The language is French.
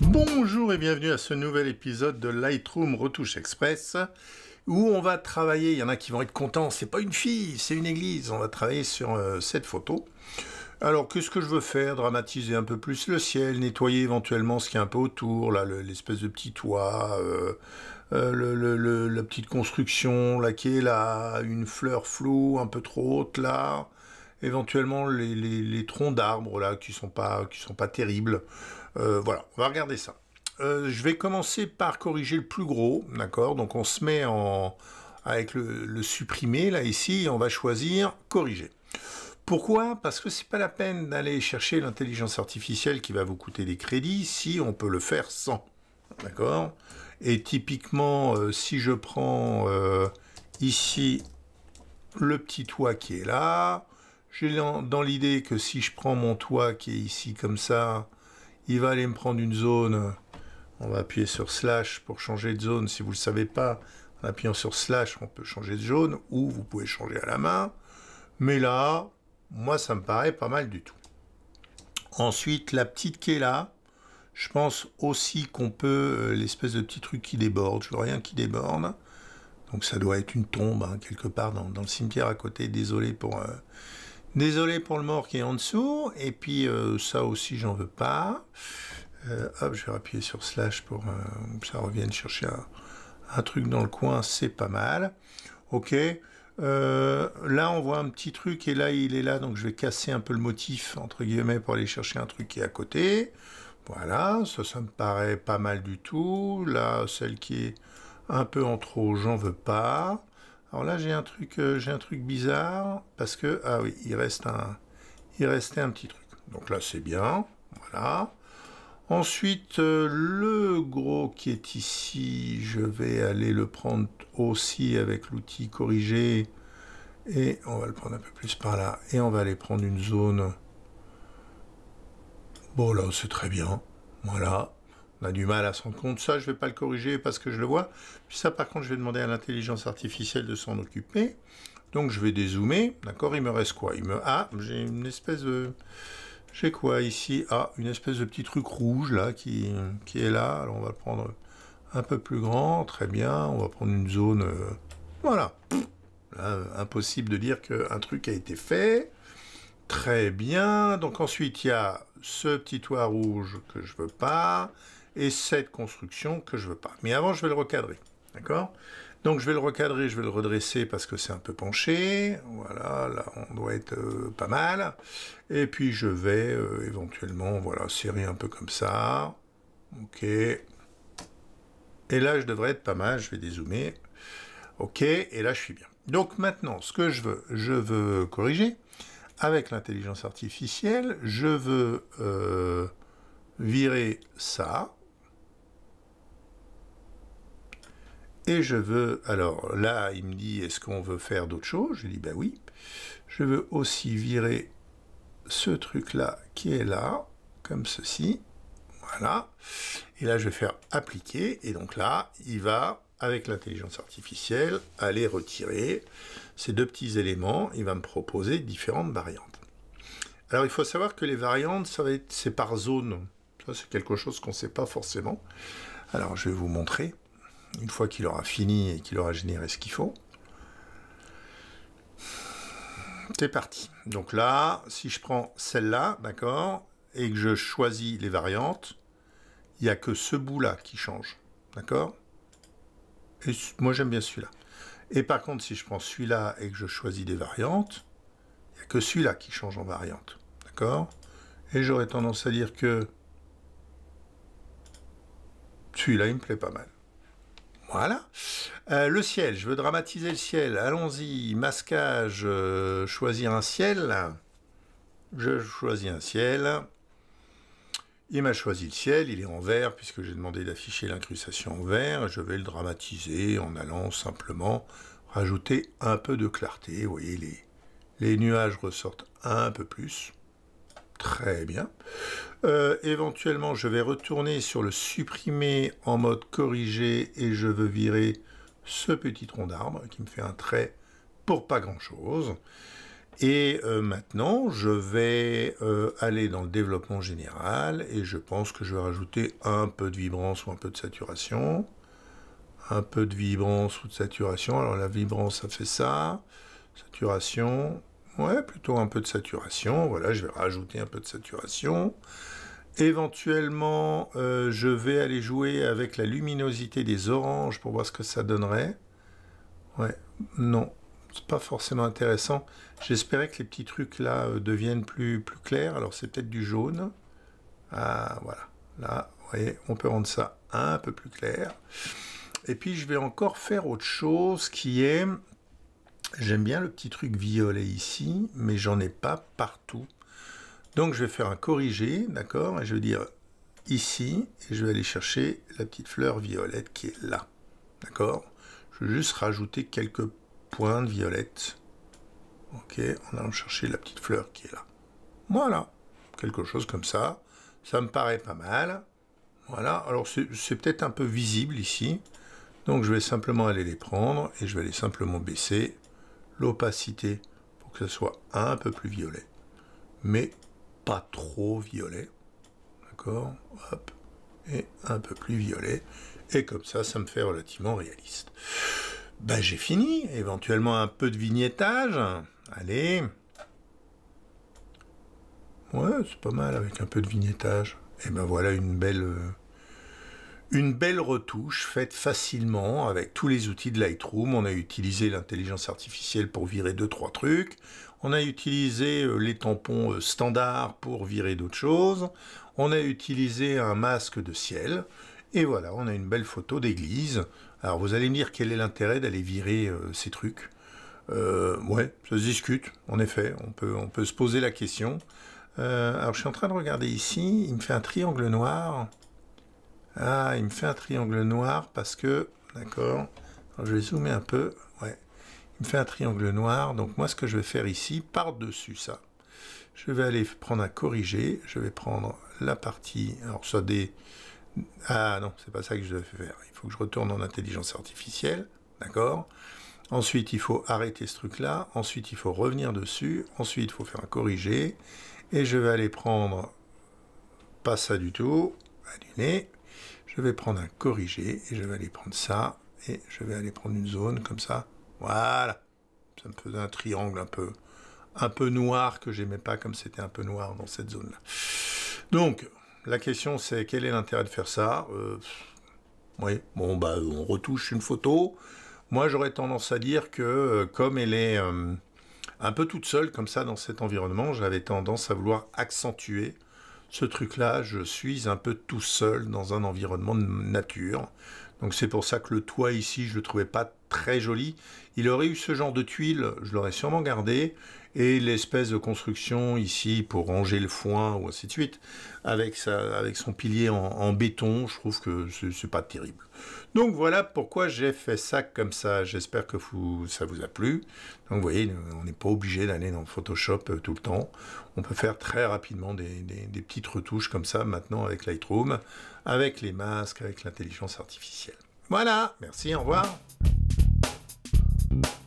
Bonjour et bienvenue à ce nouvel épisode de Lightroom Retouche Express où on va travailler, il y en a qui vont être contents, c'est pas une fille, c'est une église, on va travailler sur euh, cette photo. Alors qu'est-ce que je veux faire Dramatiser un peu plus le ciel, nettoyer éventuellement ce qu'il y a un peu autour, l'espèce de petit toit, euh, euh, la petite construction là qui est là, une fleur floue un peu trop haute là, éventuellement les, troncs d'arbres là qui sont pas qui sont pas terribles. Euh, voilà, on va regarder ça. Euh, je vais commencer par corriger le plus gros, d'accord Donc on se met en avec le, supprimer là ici, et on va choisir corriger. Pourquoi Parce que c'est pas la peine d'aller chercher l'intelligence artificielle qui va vous coûter des crédits si on peut le faire sans. D'accord Et typiquement, euh, si je prends ici le petit toit qui est là, j'ai dans l'idée que si je prends mon toit qui est ici comme ça, il va aller me prendre une zone. On va appuyer sur slash pour changer de zone. Si vous ne le savez pas, en appuyant sur slash, on peut changer de zone ou vous pouvez changer à la main. Mais là, moi, ça me paraît pas mal du tout. Ensuite, la petite qui là, je pense aussi qu'on peut, euh, l'espèce de petit truc qui déborde, je vois rien qui déborde. Donc ça doit être une tombe, hein, quelque part dans, le cimetière à côté, désolé pour... Euh, Désolé pour le mort qui est en dessous. Et puis euh, ça aussi, j'en veux pas. Euh, hop, je vais appuyer sur slash pour euh, que ça revienne chercher un, truc dans le coin. C'est pas mal. Ok. là, on voit un petit truc et là, il est là. Donc, je vais casser un peu le motif, entre guillemets, pour aller chercher un truc qui est à côté. Voilà, ça, ça me paraît pas mal du tout. Là, celle qui est un peu en trop, j'en veux pas. Alors là, j'ai un truc, euh, j'ai un truc bizarre parce que ah oui, il reste un, il restait un petit truc. Donc là, c'est bien, voilà. Ensuite, euh, le gros qui est ici, je vais aller le prendre aussi avec l'outil corrigé, et on va le prendre un peu plus par là et on va aller prendre une zone. Bon là, c'est très bien, voilà on a du mal à s'en compte. Ça, je ne vais pas le corriger parce que je le vois. Puis ça, par contre, je vais demander à l'intelligence artificielle de s'en occuper. Donc, je vais dézoomer. D'accord, il me reste quoi Il me... Ah, j'ai une espèce de... J'ai quoi ici Ah, une espèce de petit truc rouge, là, qui, qui est là. Alors, on va le prendre un peu plus grand. Très bien. On va prendre une zone... Euh, voilà. impossible de dire qu'un truc a été fait. Très bien. Donc ensuite, il y a ce petit toit rouge que je ne veux pas et cette construction que je veux pas. Mais avant, je vais le recadrer. D'accord Donc je vais le recadrer, je vais le redresser parce que c'est un peu penché. Voilà, là on doit être euh, pas mal. Et puis je vais euh, éventuellement, voilà, serrer un peu comme ça. Ok. Et là je devrais être pas mal, je vais dézoomer. Ok, et là je suis bien. Donc maintenant, ce que je veux, je veux corriger. Avec l'intelligence artificielle, je veux euh, virer ça, Et je veux, alors là, il me dit, est-ce qu'on veut faire d'autres choses Je lui dis, ben oui. Je veux aussi virer ce truc-là qui est là, comme ceci. Voilà. Et là, je vais faire appliquer. Et donc là, il va, avec l'intelligence artificielle, aller retirer ces deux petits éléments. Il va me proposer différentes variantes. Alors, il faut savoir que les variantes, ça va être, c'est par zone. Ça, c'est quelque chose qu'on ne sait pas forcément. Alors, je vais vous montrer une fois qu'il aura fini et qu'il aura généré ce qu'il faut. C'est parti. Donc là, si je prends celle-là, d'accord, et que je choisis les variantes, il n'y a que ce bout-là qui change, d'accord Et moi, j'aime bien celui-là. Et par contre, si je prends celui-là et que je choisis des variantes, il n'y a que celui-là qui change en variante, d'accord Et j'aurais tendance à dire que celui-là, il me plaît pas mal. Voilà. Euh, le ciel, je veux dramatiser le ciel. Allons-y, masquage, euh, choisir un ciel. Je choisis un ciel. Il m'a choisi le ciel, il est en vert puisque j'ai demandé d'afficher l'incrustation en vert. Je vais le dramatiser en allant simplement rajouter un peu de clarté. Vous voyez, les nuages ressortent un peu plus. Très bien. Euh, éventuellement, je vais retourner sur le supprimer en mode corrigé et je veux virer ce petit tronc d'arbre qui me fait un trait pour pas grand-chose. Et euh, maintenant, je vais euh, aller dans le développement général et je pense que je vais rajouter un peu de vibrance ou un peu de saturation. Un peu de vibrance ou de saturation. Alors la vibrance, ça fait ça. Saturation, Ouais, plutôt un peu de saturation. Voilà, je vais rajouter un peu de saturation. Éventuellement, euh, je vais aller jouer avec la luminosité des oranges pour voir ce que ça donnerait. Ouais, non, c'est pas forcément intéressant. J'espérais que les petits trucs là euh, deviennent plus, plus clairs. Alors c'est peut-être du jaune. Ah, voilà. Là, vous voyez, on peut rendre ça un peu plus clair. Et puis je vais encore faire autre chose qui est J'aime bien le petit truc violet ici, mais j'en ai pas partout. Donc je vais faire un corrigé, d'accord Et je vais dire ici, et je vais aller chercher la petite fleur violette qui est là, d'accord Je vais juste rajouter quelques points de violette, ok, on va chercher la petite fleur qui est là. Voilà, quelque chose comme ça. Ça me paraît pas mal. Voilà, alors c'est peut-être un peu visible ici. Donc je vais simplement aller les prendre et je vais les simplement baisser l'opacité pour que ce soit un peu plus violet, mais pas trop violet. D'accord Hop. Et un peu plus violet. Et comme ça, ça me fait relativement réaliste. Ben, j'ai fini. Éventuellement un peu de vignettage. Allez. Ouais, c'est pas mal avec un peu de vignettage. Et eh ben voilà une belle euh, une belle retouche faite facilement avec tous les outils de Lightroom. On a utilisé l'intelligence artificielle pour virer deux trois trucs. On a utilisé euh, les tampons euh, standards pour virer d'autres choses. On a utilisé un masque de ciel. Et voilà, on a une belle photo d'église. Alors vous allez me dire quel est l'intérêt d'aller virer euh, ces trucs. ouais, ça se discute, en effet, on peut, on peut se poser la question. alors je suis en train de regarder ici, il me fait un triangle noir. Ah, il me fait un triangle noir parce que... D'accord. Je vais zoomer un peu. Ouais. Il me fait un triangle noir. Donc moi, ce que je vais faire ici, par-dessus ça, je vais aller prendre un corrigé. Je vais prendre la partie... Alors ça des... Ah non, c'est pas ça que je dois faire. Il faut que je retourne en intelligence artificielle. D'accord Ensuite, il faut arrêter ce truc-là. Ensuite, il faut revenir dessus. Ensuite, il faut faire un corrigé. Et je vais aller prendre... Pas ça du tout. Annuler. Je vais prendre un corrigé et je vais aller prendre ça. Et je vais aller prendre une zone comme ça. Voilà. Ça me faisait un triangle un peu, un peu noir que j'aimais pas comme c'était un peu noir dans cette zone-là. Donc, la question c'est quel est l'intérêt de faire ça euh, Oui, bon, bah, on retouche une photo. Moi, j'aurais tendance à dire que euh, comme elle est euh, un peu toute seule comme ça dans cet environnement, j'avais tendance à vouloir accentuer ce truc-là, je suis un peu tout seul dans un environnement de nature. Donc c'est pour ça que le toit ici, je le trouvais pas très joli. Il aurait eu ce genre de tuiles, je l'aurais sûrement gardé, et l'espèce de construction ici pour ranger le foin ou ainsi de suite, avec, sa, avec son pilier en, béton, je trouve que c'est pas terrible. Donc voilà pourquoi j'ai fait ça comme ça. J'espère que ça vous a plu. Donc vous voyez, on n'est pas obligé d'aller dans Photoshop euh, tout le temps. On peut faire très rapidement des, des petites retouches comme ça maintenant avec Lightroom, avec les masques, avec l'intelligence artificielle. Voilà, merci, au revoir. Bye.